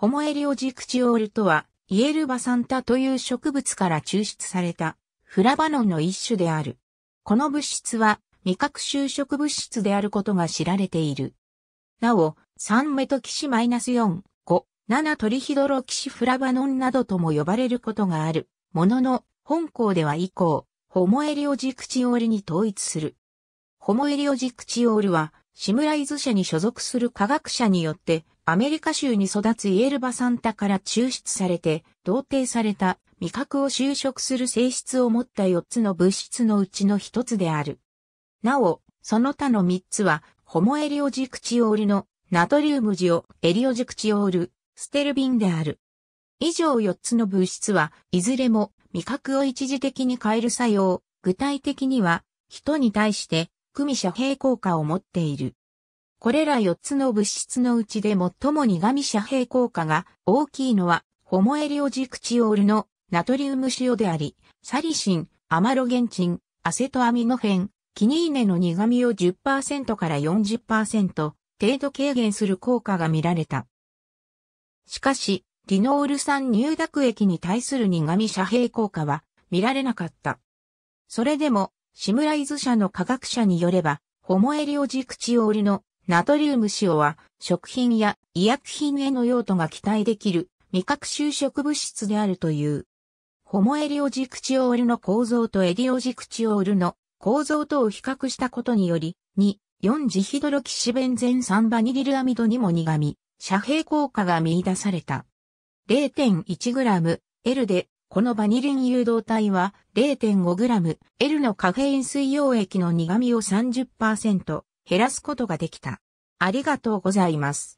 ホモエリオジクチオールとは、イエルバサンタという植物から抽出されたフラバノンの一種である。この物質は未覚収植物質であることが知られている。なお、3メトキシマイナス -4、5、7トリヒドロキシフラバノンなどとも呼ばれることがある。ものの、本校では以降、ホモエリオジクチオールに統一する。ホモエリオジクチオールはシムライズ社に所属する科学者によって、アメリカ州に育つイエルバサンタから抽出されて、同定された味覚を修飾する性質を持った4つの物質のうちの1つである。なお、その他の3つは、ホモエリオジクチオールのナトリウムジオ、エリオジクチオール、ステルビンである。以上4つの物質は、いずれも味覚を一時的に変える作用、具体的には、人に対して含み遮蔽効果を持っている。これら4つの物質のうちで最も苦味遮蔽効果が大きいのは、ホモエリオジクチオールのナトリウム塩であり、サリシン、アマロゲンチン、アセトアミノフェン、キニーネの苦味を10%から40%程度軽減する効果が見られた。しかし、リノール酸入濁液に対する苦味遮蔽効果は見られなかった。それでもシムライズ社の科学者によれば、ホモエリオジクチオールのナトリウム塩は食品や医薬品への用途が期待できる未覚収食物質であるという。ホモエリオジクチオールの構造とエリオジクチオールの構造とを比較したことにより、2、4ジヒドロキシベンゼン酸バニリルアミドにも苦味、遮蔽効果が見出された。0.1g、L でこのバニリン誘導体は 0.5g L のカフェイン水溶液の苦味を30%減らすことができた。ありがとうございます。